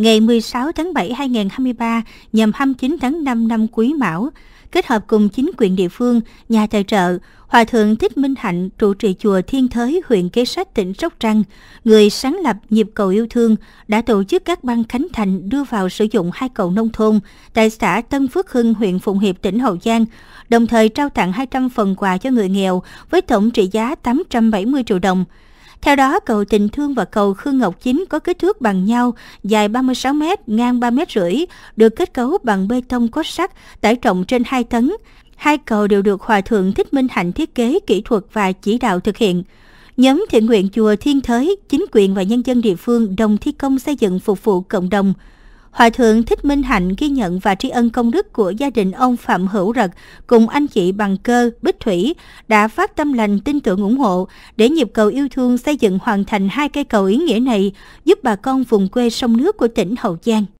ngày 16 tháng 7 2023 nhằm 29 tháng 5 năm Quý Mão, kết hợp cùng chính quyền địa phương, nhà tài trợ, Hòa Thượng Thích Minh Hạnh trụ trì chùa Thiên Thới, huyện Kế Sách, tỉnh Sóc Trăng, người sáng lập nhịp cầu yêu thương, đã tổ chức các ban khánh thành đưa vào sử dụng hai cầu nông thôn tại xã Tân Phước Hưng, huyện Phụng Hiệp, tỉnh Hậu Giang, đồng thời trao tặng 200 phần quà cho người nghèo với tổng trị giá 870 triệu đồng. Theo đó, cầu Tình Thương và cầu Khương Ngọc Chính có kích thước bằng nhau, dài 36 m, ngang 3 m rưỡi, được kết cấu bằng bê tông cốt sắt, tải trọng trên 2 tấn. Hai cầu đều được Hòa thượng Thích Minh Hạnh thiết kế, kỹ thuật và chỉ đạo thực hiện. Nhóm thiện nguyện chùa Thiên Thới, chính quyền và nhân dân địa phương đồng thi công xây dựng phục vụ cộng đồng. Hòa thượng Thích Minh Hạnh ghi nhận và tri ân công đức của gia đình ông Phạm Hữu Rật cùng anh chị Bằng Cơ, Bích Thủy đã phát tâm lành tin tưởng ủng hộ để nhịp cầu yêu thương xây dựng hoàn thành hai cây cầu ý nghĩa này giúp bà con vùng quê sông nước của tỉnh Hậu Giang.